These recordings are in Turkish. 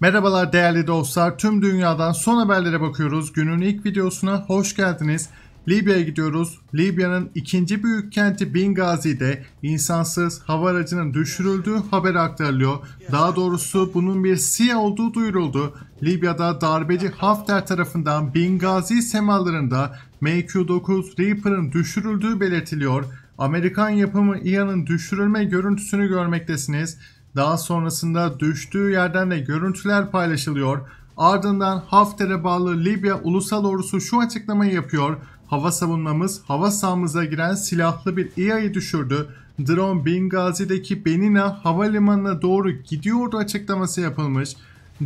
Merhabalar değerli dostlar. Tüm dünyadan son haberlere bakıyoruz. Günün ilk videosuna hoş geldiniz. Libya'ya gidiyoruz. Libya'nın ikinci büyük kenti Bingazi'de insansız hava aracının düşürüldüğü haber aktarılıyor. Daha doğrusu bunun bir CIA olduğu duyuruldu. Libya'da darbeci Hafter tarafından Bingazi semalarında MQ-9 Reaper'ın düşürüldüğü belirtiliyor. Amerikan yapımı İHA'nın düşürülme görüntüsünü görmektesiniz. Daha sonrasında düştüğü yerden de görüntüler paylaşılıyor. Ardından Hafter'e bağlı Libya Ulusal Ordusu şu açıklamayı yapıyor. Hava savunmamız hava sahamıza giren silahlı bir İHA'yı düşürdü. Drone Bingazi'deki Benina havalimanına doğru gidiyordu açıklaması yapılmış.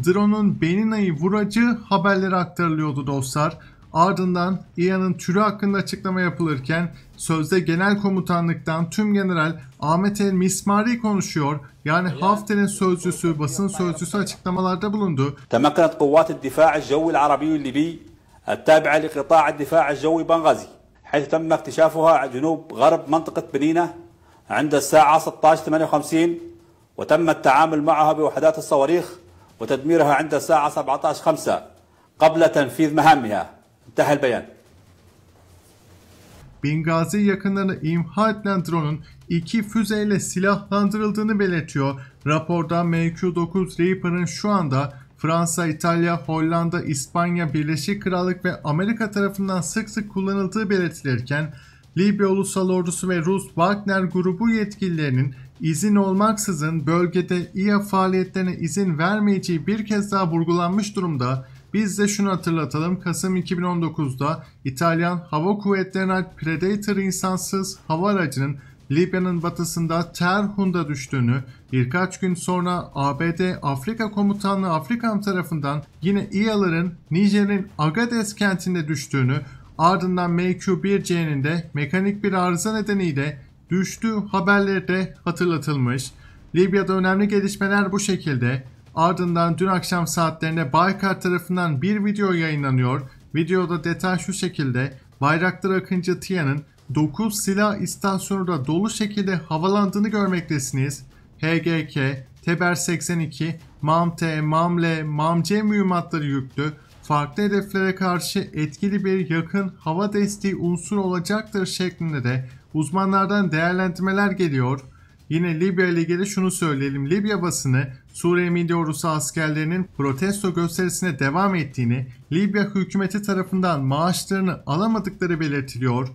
Drone'un Benina'yı vuracı haberleri aktarılıyordu dostlar. Ardından İHA'nın türü hakkında açıklama yapılırken Sözde genel komutanlıktan tüm general Ahmet El Mismari konuşuyor. Yani Hafter'in sözcüsü, basın sözcüsü açıklamalarda bulundu. Temakkanat kuvvet الدفاع الجوي العربي الليبي التابعة لقطاع الدفاع الجوي بنغازي حيث تم اكتشافها جنوب غرب منطقة بنينة عند الساعة 16:58 وتم التعامل معها بوحدات الصواريخ وتدميرها عند الساعة 17:05 قبل تنفيذ مهامها انتهى البيان Bingazi yakınlarını imha edilen drone'un iki füzeyle silahlandırıldığını belirtiyor. Raporda MQ-9 Reaper'ın şu anda Fransa, İtalya, Hollanda, İspanya, Birleşik Krallık ve Amerika tarafından sık sık kullanıldığı belirtilirken Libya Ulusal Ordusu ve Rus Wagner grubu yetkililerinin izin olmaksızın bölgede İHA faaliyetlerine izin vermeyeceği bir kez daha vurgulanmış durumda. Biz de şunu hatırlatalım. Kasım 2019'da İtalyan Hava Kuvvetleri'ne Predator insansız hava aracının Libya'nın batısında Terhun'da düştüğünü, birkaç gün sonra ABD Afrika Komutanlığı Afrikam tarafından yine İyalar'ın Nijer'in Agades kentinde düştüğünü, ardından MQ-1C'nin de mekanik bir arıza nedeniyle düştüğü haberleri de hatırlatılmış. Libya'da önemli gelişmeler bu şekilde. Ardından dün akşam saatlerinde Baykar tarafından bir video yayınlanıyor. Videoda detay şu şekilde Bayraktar Akıncı Tia'nın 9 silah da dolu şekilde havalandığını görmektesiniz. HGK, Teber 82, MAMT, MAML, MAMC mühimmatları yüklü farklı hedeflere karşı etkili bir yakın hava desteği unsuru olacaktır şeklinde de uzmanlardan değerlendirmeler geliyor. Yine Libya ile ilgili şunu söyleyelim. Libya basını Suriye Milli Ordusu askerlerinin protesto gösterisine devam ettiğini, Libya hükümeti tarafından maaşlarını alamadıkları belirtiliyor.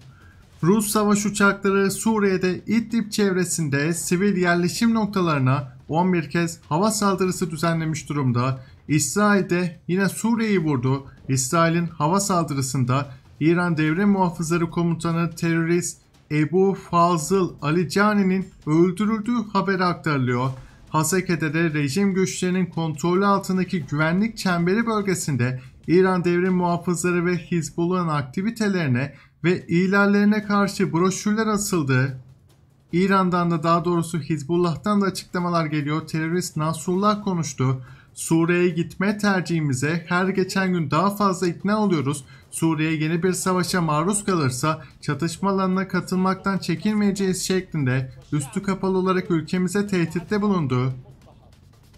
Rus savaş uçakları Suriye'de İdlib çevresinde sivil yerleşim noktalarına 11 kez hava saldırısı düzenlemiş durumda. İsrail de yine Suriye'yi vurdu. İsrail'in hava saldırısında İran Devrim Muhafızları Komutanı terörist Ebu Fazıl Ali Cani'nin öldürüldüğü haber aktarılıyor. Haseke'de de rejim güçlerinin kontrolü altındaki güvenlik çemberi bölgesinde İran devrim muhafızları ve Hizbullah'ın aktivitelerine ve ilerlerine karşı broşürler asıldı. İran'dan da daha doğrusu Hizbullah'tan da açıklamalar geliyor. Terörist Nasrullah konuştu. Suriye'ye gitme tercihimize her geçen gün daha fazla ikna oluyoruz. Suriye yeni bir savaşa maruz kalırsa çatışma alanına katılmaktan çekinmeyeceğiz şeklinde üstü kapalı olarak ülkemize tehditte bulundu.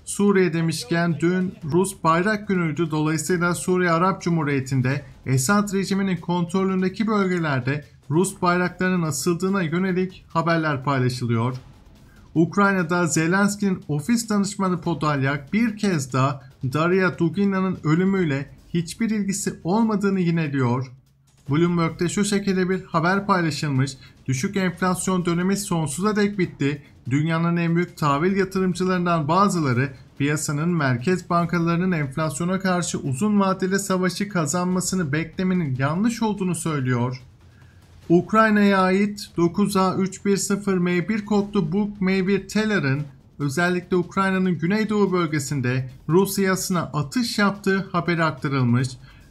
Suriye demişken dün Rus bayrak günüydü. Dolayısıyla Suriye Arap Cumhuriyeti'nde Esad rejiminin kontrolündeki bölgelerde Rus bayraklarının asıldığına yönelik haberler paylaşılıyor. Ukrayna'da Zelenski'nin ofis danışmanı Podolyak bir kez daha Daria Dugina'nın ölümüyle hiçbir ilgisi olmadığını yineliyor. Bloomberg'de şu şekilde bir haber paylaşılmış. Düşük enflasyon dönemi sonsuza dek bitti. Dünyanın en büyük tahvil yatırımcılarından bazıları piyasanın merkez bankalarının enflasyona karşı uzun vadeli savaşı kazanmasını beklemenin yanlış olduğunu söylüyor. Ukrayna'ya ait 9A310M1 kodlu Buk M1 Teller'ın özellikle Ukrayna'nın güneydoğu bölgesinde Rusya'sına atış yaptığı haberi aktarılmış.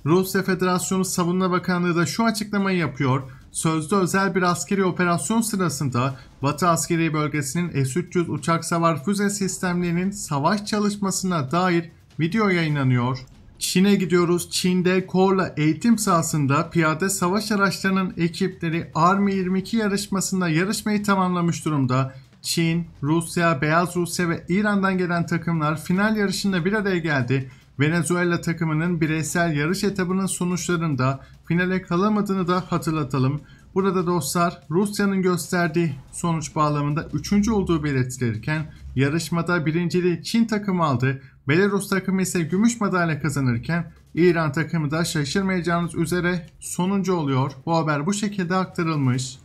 Rusya Federasyonu Savunma Bakanlığı da şu açıklamayı yapıyor. Sözde özel bir askeri operasyon sırasında Batı askeri bölgesinin S-300 uçak savar füze sistemlerinin savaş çalışmasına dair video yayınlanıyor. Çin'e gidiyoruz. Çin'de Korla eğitim sahasında piyade savaş araçlarının ekipleri Army 22 yarışmasında yarışmayı tamamlamış durumda. Çin, Rusya, Beyaz Rusya ve İran'dan gelen takımlar final yarışında bir araya geldi. Venezuela takımının bireysel yarış etabının sonuçlarında finale kalamadığını da hatırlatalım. Burada dostlar Rusya'nın gösterdiği sonuç bağlamında 3. olduğu belirtilirken yarışmada birinciliği Çin takımı aldı. Belarus takımı ise gümüş madalya kazanırken İran takımı da şaşırmayacağınız üzere sonuncu oluyor. Bu haber bu şekilde aktarılmış.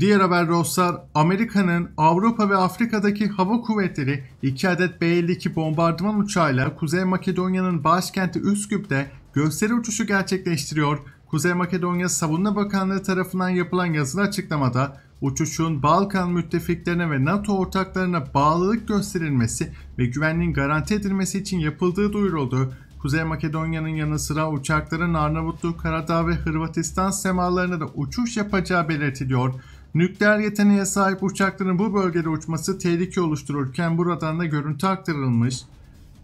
Diğer haber dostlar Amerika'nın Avrupa ve Afrika'daki hava kuvvetleri 2 adet B-52 bombardıman uçağıyla Kuzey Makedonya'nın başkenti Üsküp'te gösteri uçuşu gerçekleştiriyor. Kuzey Makedonya Savunma Bakanlığı tarafından yapılan yazılı açıklamada Uçuşun Balkan müttefiklerine ve NATO ortaklarına bağlılık gösterilmesi ve güvenliğin garanti edilmesi için yapıldığı duyuruldu. Kuzey Makedonya'nın yanı sıra uçakların Arnavutluk, Karadağ ve Hırvatistan semalarına da uçuş yapacağı belirtiliyor. Nükleer yeteneğe sahip uçakların bu bölgede uçması tehlike oluştururken buradan da görüntü aktarılmış.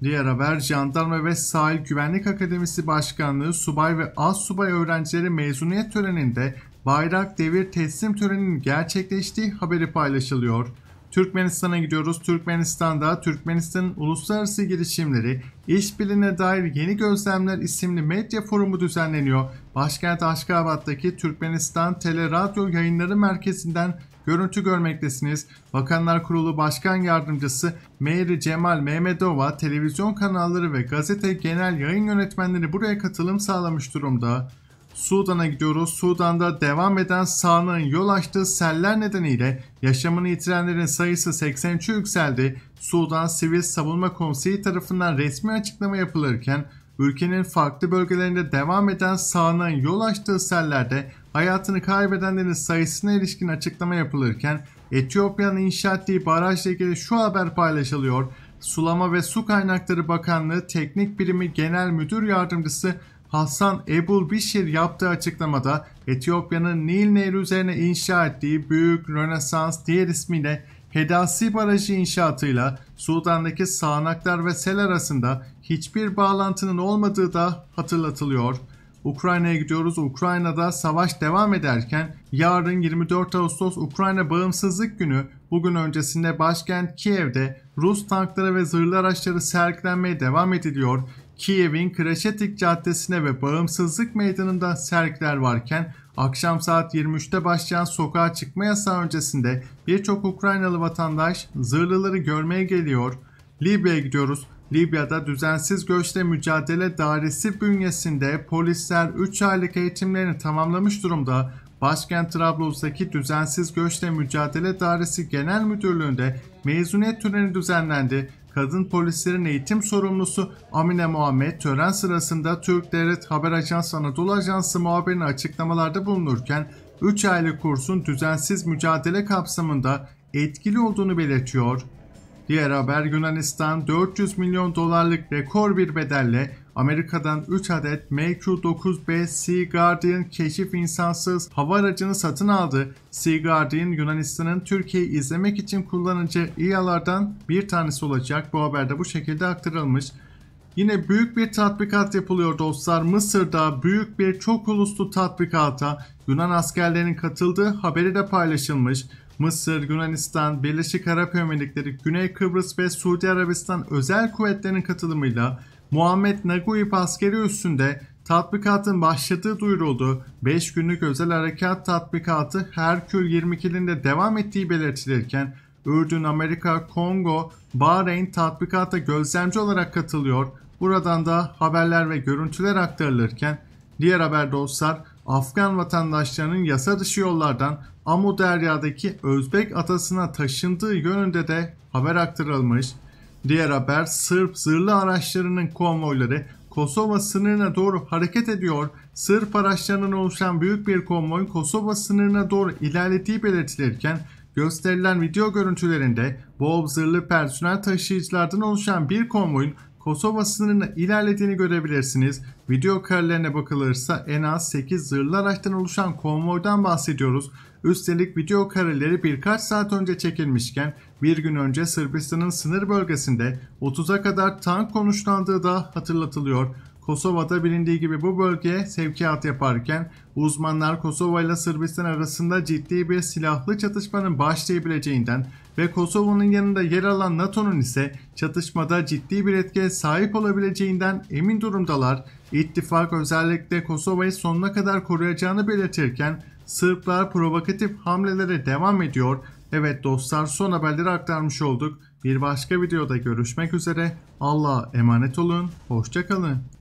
Diğer haber Jandarma ve Sahil Güvenlik Akademisi Başkanlığı subay ve az subay öğrencileri mezuniyet töreninde bayrak devir teslim töreninin gerçekleştiği haberi paylaşılıyor. Türkmenistan'a gidiyoruz. Türkmenistan'da Türkmenistan'ın uluslararası girişimleri, işbirliğine dair yeni gözlemler isimli medya forumu düzenleniyor. Başkent Aşkabat'taki Türkmenistan Tele Radyo Yayınları Merkezi'nden görüntü görmektesiniz. Bakanlar Kurulu Başkan Yardımcısı Meyri Cemal Mehmedova, televizyon kanalları ve gazete genel yayın yönetmenleri buraya katılım sağlamış durumda. Sudan'a gidiyoruz. Sudan'da devam eden sağanın yol açtığı seller nedeniyle yaşamını yitirenlerin sayısı 83'e yükseldi. Sudan Sivil Savunma Konseyi tarafından resmi açıklama yapılırken ülkenin farklı bölgelerinde devam eden sağanın yol açtığı sellerde hayatını kaybedenlerin sayısına ilişkin açıklama yapılırken Etiyopya'nın inşa ettiği barajla ilgili şu haber paylaşılıyor. Sulama ve Su Kaynakları Bakanlığı Teknik Birimi Genel Müdür Yardımcısı Hasan Ebul Bişir yaptığı açıklamada Etiyopya'nın Nil Nehri üzerine inşa ettiği Büyük Rönesans diğer ismiyle Hedasi Barajı inşaatıyla Sudan'daki sağanaklar ve sel arasında hiçbir bağlantının olmadığı da hatırlatılıyor. Ukrayna'ya gidiyoruz. Ukrayna'da savaş devam ederken yarın 24 Ağustos Ukrayna Bağımsızlık Günü bugün öncesinde başkent Kiev'de Rus tankları ve zırhlı araçları sergilenmeye devam ediliyor. Kiev'in Kreşetik Caddesi'ne ve Bağımsızlık Meydanı'nda sergiler varken akşam saat 23'te başlayan sokağa çıkma yasağı öncesinde birçok Ukraynalı vatandaş zırhlıları görmeye geliyor. Libya'ya gidiyoruz. Libya'da düzensiz göçle mücadele dairesi bünyesinde polisler 3 aylık eğitimlerini tamamlamış durumda. Başkent Trablus'taki Düzensiz Göçle Mücadele Dairesi Genel Müdürlüğü'nde mezuniyet töreni düzenlendi kadın polislerin eğitim sorumlusu Amine Muhammed tören sırasında Türk Devlet Haber Ajansı Anadolu Ajansı muhabirine açıklamalarda bulunurken 3 aylık kursun düzensiz mücadele kapsamında etkili olduğunu belirtiyor. Diğer haber Yunanistan 400 milyon dolarlık rekor bir bedelle Amerika'dan 3 adet MQ-9B Sea Guardian keşif insansız hava aracını satın aldı. Sea Guardian Yunanistan'ın Türkiye'yi izlemek için kullanacağı İHA'lardan bir tanesi olacak. Bu haberde bu şekilde aktarılmış. Yine büyük bir tatbikat yapılıyor dostlar. Mısır'da büyük bir çok uluslu tatbikata Yunan askerlerinin katıldığı haberi de paylaşılmış. Mısır, Yunanistan, Birleşik Arap Emirlikleri, Güney Kıbrıs ve Suudi Arabistan özel kuvvetlerinin katılımıyla Muhammed Naguib askeri üssünde tatbikatın başladığı duyuruldu. 5 günlük özel harekat tatbikatı Herkül 22'nin de devam ettiği belirtilirken Ürdün, Amerika, Kongo, Bahreyn tatbikata gözlemci olarak katılıyor. Buradan da haberler ve görüntüler aktarılırken diğer haber dostlar Afgan vatandaşlarının yasa dışı yollardan Amu Derya'daki Özbek adasına taşındığı yönünde de haber aktarılmış. Diğer haber Sırp zırhlı araçlarının konvoyları Kosova sınırına doğru hareket ediyor. Sırp araçlarının oluşan büyük bir konvoy Kosova sınırına doğru ilerlediği belirtilirken gösterilen video görüntülerinde Boğaz zırhlı personel taşıyıcılardan oluşan bir konvoyun Kosova sınırına ilerlediğini görebilirsiniz. Video karelerine bakılırsa en az 8 zırhlı araçtan oluşan konvoydan bahsediyoruz. Üstelik video kareleri birkaç saat önce çekilmişken bir gün önce Sırbistan'ın sınır bölgesinde 30'a kadar tank konuşlandığı da hatırlatılıyor. Kosova'da bilindiği gibi bu bölgeye sevkiyat yaparken uzmanlar Kosova ile Sırbistan arasında ciddi bir silahlı çatışmanın başlayabileceğinden ve Kosova'nın yanında yer alan NATO'nun ise çatışmada ciddi bir etkiye sahip olabileceğinden emin durumdalar. İttifak özellikle Kosova'yı sonuna kadar koruyacağını belirtirken Sırplar provokatif hamlelere devam ediyor. Evet dostlar son haberleri aktarmış olduk. Bir başka videoda görüşmek üzere. Allah'a emanet olun. Hoşçakalın.